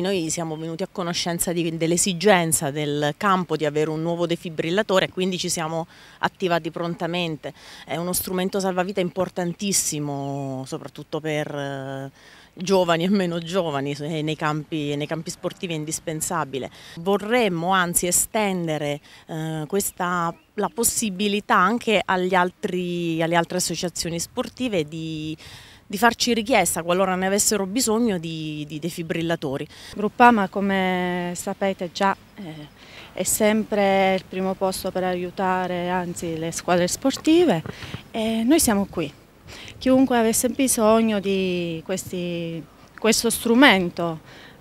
Noi siamo venuti a conoscenza dell'esigenza del campo di avere un nuovo defibrillatore, e quindi ci siamo attivati prontamente. È uno strumento salvavita importantissimo, soprattutto per eh, giovani e meno giovani, nei campi, nei campi sportivi è indispensabile. Vorremmo anzi estendere eh, questa la possibilità anche agli altri, alle altre associazioni sportive di di farci richiesta, qualora ne avessero bisogno, di, di defibrillatori. Gruppama, come sapete già, eh, è sempre il primo posto per aiutare anzi le squadre sportive e noi siamo qui. Chiunque avesse bisogno di questi, questo strumento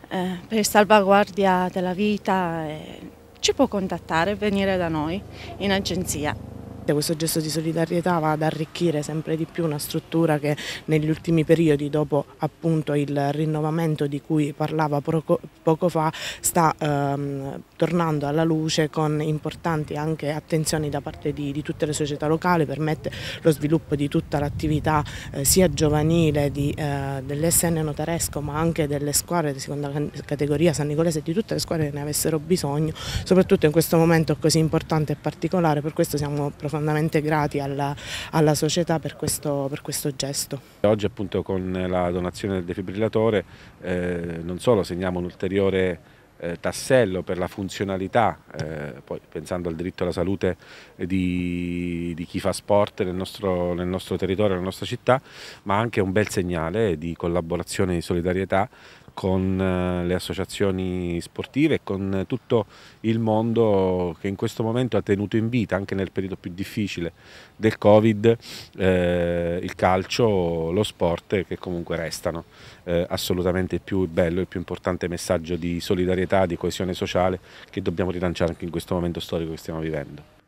eh, per salvaguardia della vita eh, ci può contattare e venire da noi in agenzia sicuramente questo gesto di solidarietà va ad arricchire sempre di più una struttura che negli ultimi periodi, dopo appunto il rinnovamento di cui parlava poco fa, sta ehm, tornando alla luce con importanti anche attenzioni da parte di, di tutte le società locali, permette lo sviluppo di tutta l'attività eh, sia giovanile di, eh, dell'SN notaresco ma anche delle squadre di seconda categoria san nicolese di tutte le squadre che ne avessero bisogno, soprattutto in questo momento così importante e particolare, per questo siamo profondamente profondamente grati alla, alla società per questo, per questo, gesto. Oggi appunto con la donazione del defibrillatore eh, non solo segniamo un ulteriore eh, tassello per la funzionalità, eh, poi pensando al diritto alla salute di, di chi fa sport nel nostro, nel nostro, territorio, nella nostra città, ma anche un bel segnale di collaborazione e di solidarietà con eh, le associazioni sportive e con tutto il mondo che in questo momento ha tenuto in vita, anche nel periodo più difficile del Covid, eh, il calcio, lo sport che comunque restano eh, assolutamente il più bello e il più importante messaggio di solidarietà, di coesione sociale che dobbiamo rilanciare anche in questo momento storico che stiamo vivendo.